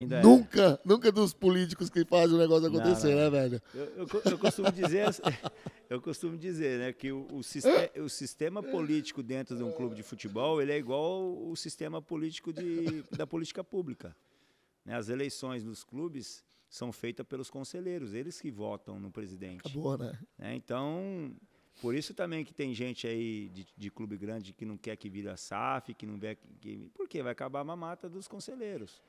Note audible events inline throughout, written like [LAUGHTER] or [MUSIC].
Ainda é. nunca, é. nunca dos políticos que fazem o negócio acontecer, não, não. né, velho? Eu, eu, eu, costumo dizer, [LAUGHS] eu costumo dizer, né, que o, o, sistema, o, sistema, político dentro de um clube de futebol ele é igual o sistema político de, da política pública. Né, as eleições nos clubes são feitas pelos conselheiros, eles que votam no presidente. Acabou, né? né? Então, por isso também que tem gente aí de, de, clube grande que não quer que vira SAF, que não quer que. Porque vai acabar a mamata dos conselheiros.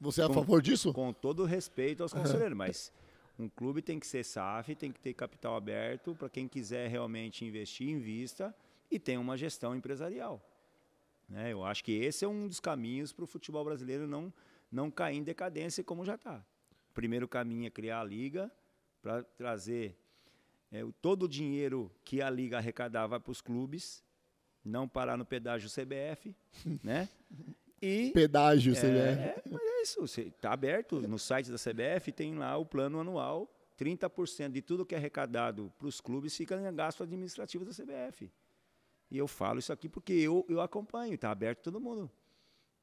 Você é com, a favor disso? Com todo respeito aos conselheiros, mas um clube tem que ser SAF, tem que ter capital aberto para quem quiser realmente investir, invista e tem uma gestão empresarial. Né? Eu acho que esse é um dos caminhos para o futebol brasileiro não, não cair em decadência como já está. Primeiro caminho é criar a liga para trazer é, todo o dinheiro que a liga arrecadava para os clubes, não parar no pedágio CBF, [LAUGHS] né? E, pedágio, é, CBF. É, isso, está aberto no site da CBF, tem lá o plano anual, 30% de tudo que é arrecadado para os clubes fica em gasto administrativo da CBF. E eu falo isso aqui porque eu, eu acompanho, está aberto todo mundo.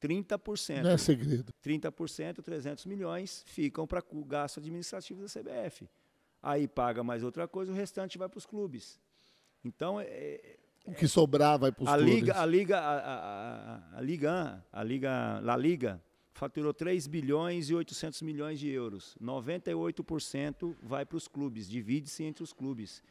30%. Não é segredo. 30%, 300 milhões ficam para o gasto administrativo da CBF. Aí paga mais outra coisa, o restante vai para os clubes. Então, é, é, o que sobrar vai para os clubes. Liga, a Liga, a, a, a, a Liga, a Liga, La Liga, faturou 3 bilhões e 800 milhões de euros. 98% vai para os clubes, divide-se entre os clubes.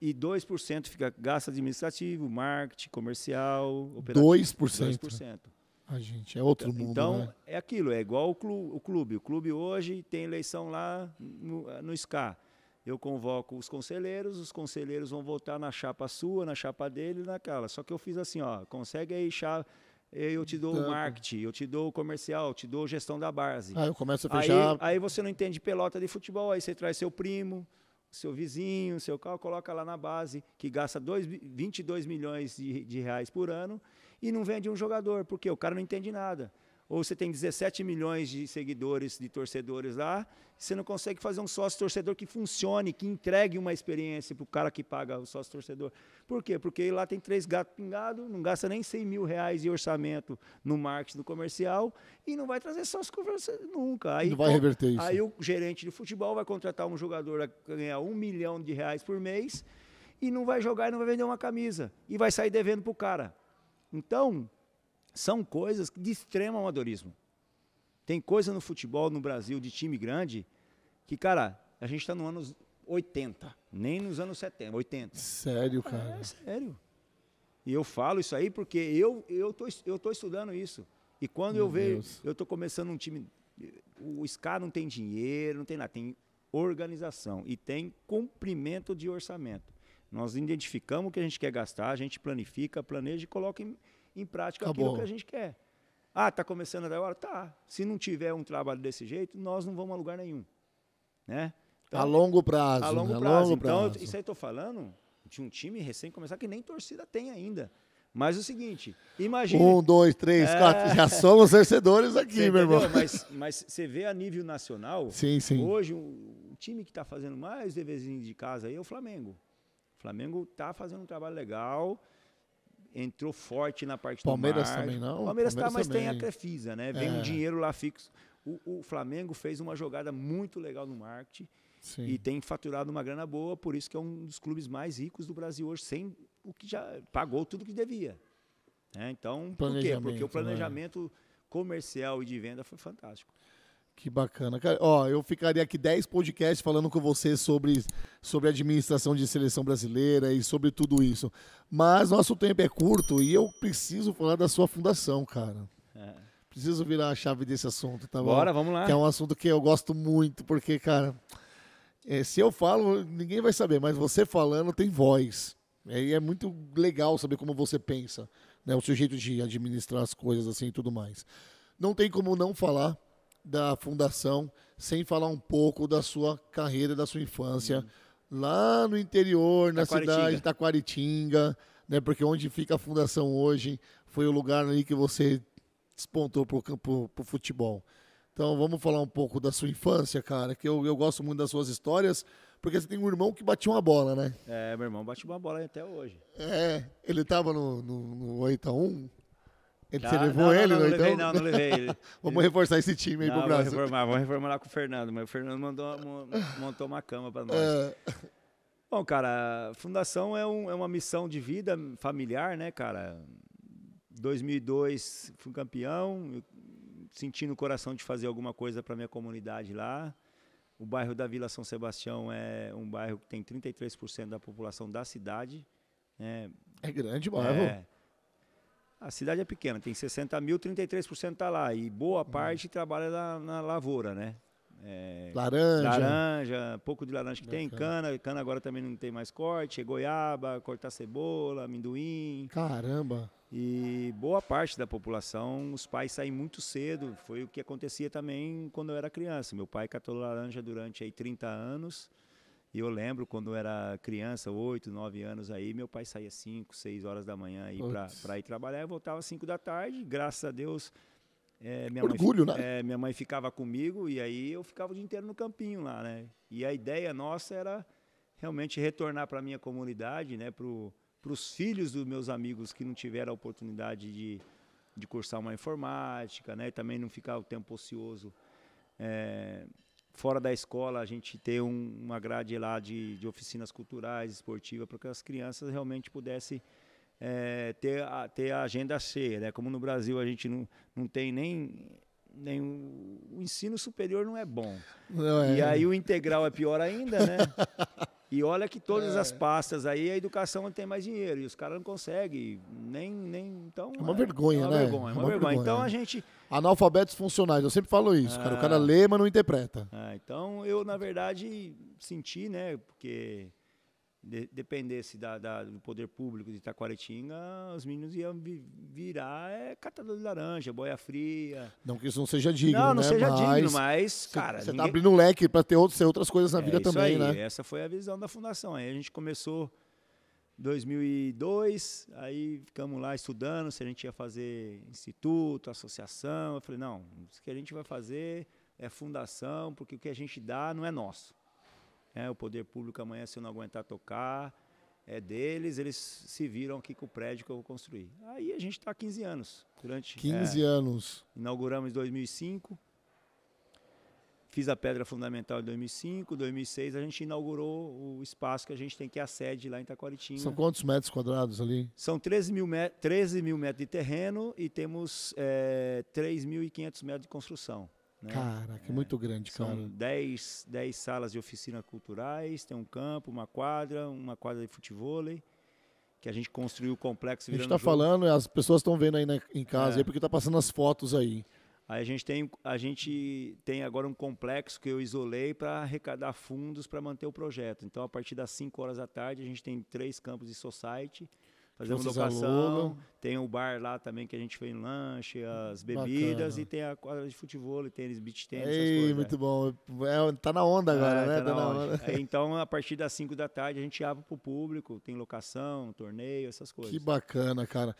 E 2% fica gasto administrativo, marketing, comercial, operativo. 2%? 2%. A gente é outro mundo. Então, né? é aquilo, é igual o clube, o clube. hoje tem eleição lá no, no SCA. Eu convoco os conselheiros, os conselheiros vão votar na chapa sua, na chapa dele, e naquela. Só que eu fiz assim, ó, consegue aí chapa eu te dou o marketing, eu te dou o comercial, eu te dou gestão da base. Aí eu começo a fechar. Aí, aí, você não entende pelota de futebol, aí você traz seu primo, seu vizinho, seu carro, coloca lá na base, que gasta dois, 22 milhões de, de reais por ano e não vende um jogador, porque o cara não entende nada ou você tem 17 milhões de seguidores, de torcedores lá, você não consegue fazer um sócio torcedor que funcione, que entregue uma experiência para o cara que paga o sócio torcedor. Por quê? Porque lá tem três gatos pingados, não gasta nem 100 mil reais de orçamento no marketing, no comercial, e não vai trazer sócio conversa nunca. Aí, não vai reverter isso. Aí o gerente de futebol vai contratar um jogador a ganhar um milhão de reais por mês e não vai jogar e não vai vender uma camisa. E vai sair devendo para o cara. Então, são coisas de extremo amadorismo. Tem coisa no futebol no Brasil de time grande que, cara, a gente está no anos 80, nem nos anos 70, 80. Sério, é, cara? É, é sério. E eu falo isso aí porque eu eu tô, eu tô estudando isso. E quando Meu eu vejo, Deus. eu tô começando um time, o SCA não tem dinheiro, não tem nada, tem organização e tem cumprimento de orçamento. Nós identificamos o que a gente quer gastar, a gente planifica, planeja e coloca em, em prática Acabou. aquilo que a gente quer. Ah, está começando a dar hora? Tá. Se não tiver um trabalho desse jeito, nós não vamos a lugar nenhum. Né? Então, a longo prazo. A longo prazo. A longo prazo. Então, prazo. isso aí estou falando de um time recém começar que nem torcida tem ainda. Mas é o seguinte, imagina... Um, dois, três, é... quatro, já somos torcedores aqui, você meu entendeu? irmão. Mas, mas você vê a nível nacional, sim, sim. hoje o time que está fazendo mais deverzinho de casa aí é o Flamengo. O Flamengo está fazendo um trabalho legal, entrou forte na parte Palmeiras do Palmeiras também não? Palmeiras, tá Palmeiras tá, mas tem a Crefisa, né? Vem é. um dinheiro lá fixo. O, o, Flamengo fez uma jogada muito legal no marketing Sim. e tem faturado uma grana boa, por isso que é um dos clubes mais ricos do Brasil hoje, sem o que já pagou tudo que devia. É, então, por quê? Porque o né? planejamento né? comercial e de venda foi fantástico. Que bacana. Cara, ó, eu ficaria aqui 10 podcasts falando com você sobre, sobre administração de seleção brasileira e sobre tudo isso. Mas nosso tempo é curto e eu preciso falar da sua fundação, cara. É. Preciso virar a chave desse assunto, tá Bora, bom? Bora, vamos lá. Que é um assunto que eu gosto muito, porque, cara, é, se eu falo, ninguém vai saber, mas você falando tem voz. É, e é muito legal saber como você pensa, né? O seu jeito de administrar as coisas assim e tudo mais. Não tem como não falar da fundação, sem falar um pouco da sua carreira, da sua infância, uhum. lá no interior, na cidade de Taquaritinga, né? Porque onde fica a fundação hoje foi o lugar ali que você despontou pro campo pro futebol. Então vamos falar um pouco da sua infância, cara, que eu, eu gosto muito das suas histórias, porque você tem um irmão que bateu uma bola, né? É, meu irmão bate uma bola até hoje. É, ele tava no, no, no 8 x 1? Ele, tá? você levou não, ele, não, não, não levei, então? Não, não levei ele. [LAUGHS] vamos reforçar esse time aí não, pro Brasil. Vamos reformar, vamos reformar lá com o Fernando. Mas o Fernando mandou, montou uma cama para nós. É. Bom, cara, fundação é, um, é uma missão de vida familiar, né, cara? 2002 fui campeão, sentindo o coração de fazer alguma coisa para minha comunidade lá. O bairro da Vila São Sebastião é um bairro que tem 33% da população da cidade. É, é grande bairro. É, a cidade é pequena, tem 60 mil, 33% está lá. E boa uhum. parte hum. trabalha na, na, lavoura, né? É, laranja. Laranja, pouco de laranja que Bacana. tem, cana, cana agora também não tem mais corte, é goiaba, cortar cebola, amendoim. Caramba! E boa parte da população, os pais saem muito cedo, foi o que acontecia também quando eu era criança. Meu pai catou laranja durante aí 30 anos, e eu lembro quando eu era criança, 8, 9 anos aí, meu pai saía 5, 6 horas da manhã aí para ir trabalhar. Eu voltava 5 da tarde, graças a Deus. É, minha Orgulho, mãe, né? É, minha mãe ficava comigo e aí eu ficava o dia inteiro no campinho lá, né? E a ideia nossa era realmente retornar para a minha comunidade, né? Para os filhos dos meus amigos que não tiveram a oportunidade de, de cursar uma informática, né? e Também não ficar o tempo ocioso. É, fora da escola a gente ter um, uma grade lá de, de oficinas culturais, esportivas, para que as crianças realmente pudessem é, ter, a, ter a agenda cheia. Né? Como no Brasil a gente não, não tem nem. nem o, o ensino superior não é bom. Não é. E aí o integral é pior ainda, né? [LAUGHS] E olha que todas é. as pastas aí, a educação não tem mais dinheiro. E os caras não conseguem, nem, nem. Então, é uma é, vergonha, é uma né? Vergonha, é, é uma, uma vergonha. vergonha. Então a gente analfabetos funcionais. Eu sempre falo isso, ah. cara. O cara ah. lê, mas não interpreta. Ah, então eu, na verdade, senti, né? Porque de, dependesse da, da, do poder público de Itaquaritinga, os meninos iam vi, virar é, catador de laranja, boia fria. Não que isso não seja digno, Não, não né? seja mas, digno, mas, cara... Você tá ninguém... tá abrindo um leque para ter outras, outras coisas na é vida também, aí. né? Essa foi a visão da fundação. Aí a gente começou 2002, aí ficamos lá estudando se a gente ia fazer instituto, associação. Eu falei, não, isso que a gente vai fazer é fundação, porque o que a gente dá não é nosso. É, o poder público amanhã, se eu não aguentar tocar, é deles, eles se viram aqui com o prédio que eu vou construir. Aí a gente está há 15 anos. Durante, 15 é, anos. Inauguramos em 2005, Fiz a pedra fundamental em 2005, 2006 a gente inaugurou o espaço que a gente tem, que é a sede lá em Taquaritinga. São quantos metros quadrados ali? São 13 mil, met 13 mil metros de terreno e temos é, eh, 3.500 metros de construção. Né? Caraca, é muito é, grande, São cara. São 10, 10 salas de oficina culturais, tem um campo, uma quadra, uma quadra de futebol que a gente construiu o complexo. A gente está falando, as pessoas estão vendo aí né, em casa, é. aí, porque está passando as fotos aí. Aí a gente tem, a gente tem agora um complexo que eu isolei para arrecadar fundos para manter o projeto. Então, a partir das 5 horas da tarde, a gente tem três campos de society. Fazemos locação, tem o bar lá também que a gente fez em lanche, as bebidas Bacana. e tem a quadra de futebol, tênis, beach tênis, Ei, essas coisas. Muito né? bom. É, tá na onda agora, é, né? Tá tá na onda. Onda. [LAUGHS] então, a partir das 5 da tarde, a gente abre para o público, tem locação, torneio, essas coisas. Que bacana, cara.